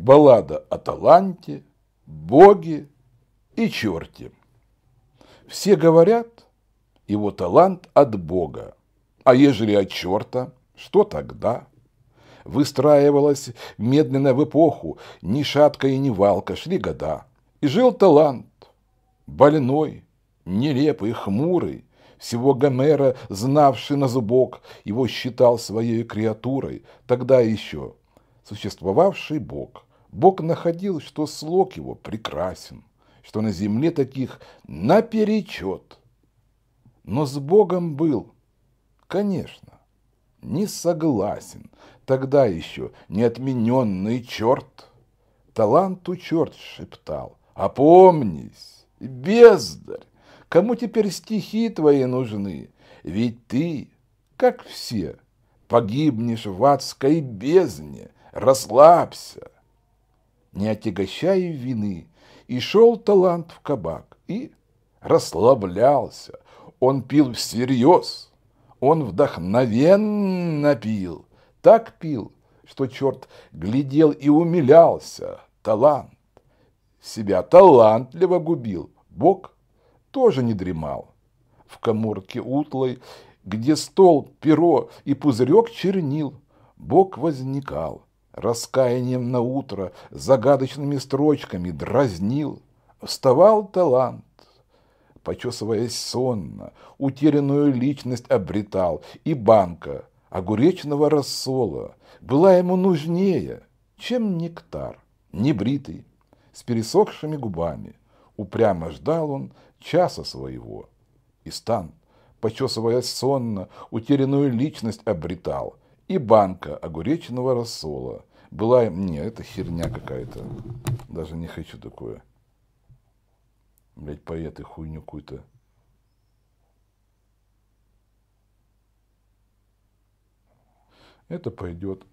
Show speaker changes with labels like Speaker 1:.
Speaker 1: баллада о таланте, боге и черте. Все говорят, его талант от бога, а ежели от черта, что тогда? Выстраивалась медленно в эпоху, ни шатка и ни валка, шли года, и жил талант, больной, нелепый, хмурый, всего Гомера, знавший на зубок, его считал своей креатурой, тогда еще существовавший бог – Бог находил, что слог его прекрасен, что на земле таких наперечет. Но с Богом был, конечно, не согласен, тогда еще неотмененный черт. Таланту черт шептал, опомнись, бездарь, кому теперь стихи твои нужны, ведь ты, как все, погибнешь в адской бездне, расслабься не отягощая вины, и шел талант в кабак, и расслаблялся. Он пил всерьез, он вдохновенно пил, так пил, что черт глядел и умилялся. Талант. Себя талантливо губил. Бог тоже не дремал. В коморке утлой, где стол, перо и пузырек чернил, Бог возникал раскаянием на утро, загадочными строчками дразнил. Вставал талант, почесываясь сонно, утерянную личность обретал, и банка огуречного рассола была ему нужнее, чем нектар, небритый, с пересохшими губами. Упрямо ждал он часа своего. И стан, почесываясь сонно, утерянную личность обретал – и банка огуречного рассола. Была мне, это херня какая-то. Даже не хочу такое. Блять, поэты хуйню какую-то. Это пойдет